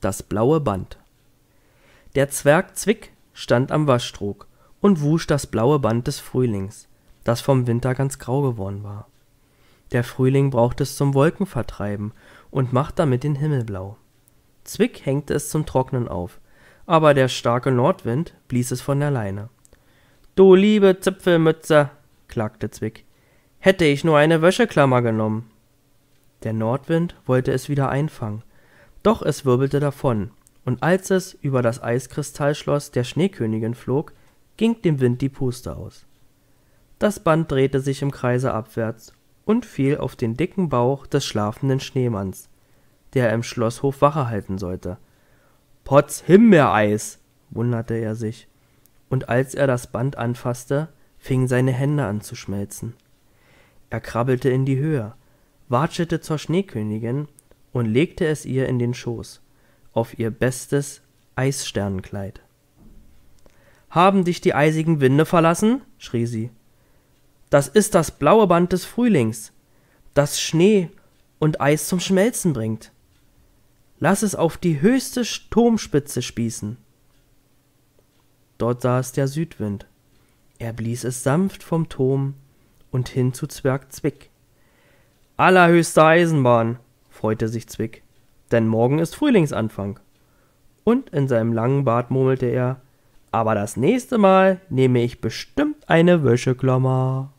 das blaue Band. Der Zwerg Zwick stand am Waschtrog und wusch das blaue Band des Frühlings, das vom Winter ganz grau geworden war. Der Frühling braucht es zum Wolkenvertreiben und macht damit den Himmel blau. Zwick hängte es zum Trocknen auf, aber der starke Nordwind blies es von der Leine. Du liebe Zipfelmütze, klagte Zwick, hätte ich nur eine Wäscheklammer genommen. Der Nordwind wollte es wieder einfangen, doch es wirbelte davon, und als es über das Eiskristallschloss der Schneekönigin flog, ging dem Wind die Puste aus. Das Band drehte sich im Kreise abwärts und fiel auf den dicken Bauch des schlafenden Schneemanns, der im Schlosshof Wache halten sollte. Potz Himbeereis! wunderte er sich, und als er das Band anfasste, fingen seine Hände an zu schmelzen. Er krabbelte in die Höhe, watschelte zur Schneekönigin und legte es ihr in den Schoß, auf ihr bestes Eissternenkleid. Haben dich die eisigen Winde verlassen? schrie sie. Das ist das blaue Band des Frühlings, das Schnee und Eis zum Schmelzen bringt. Lass es auf die höchste Turmspitze spießen. Dort saß der Südwind. Er blies es sanft vom Turm und hin zu Zwerg Zwick. Allerhöchste Eisenbahn, freute sich Zwick, denn morgen ist Frühlingsanfang. Und in seinem langen Bart murmelte er, aber das nächste Mal nehme ich bestimmt eine Wäscheklammer.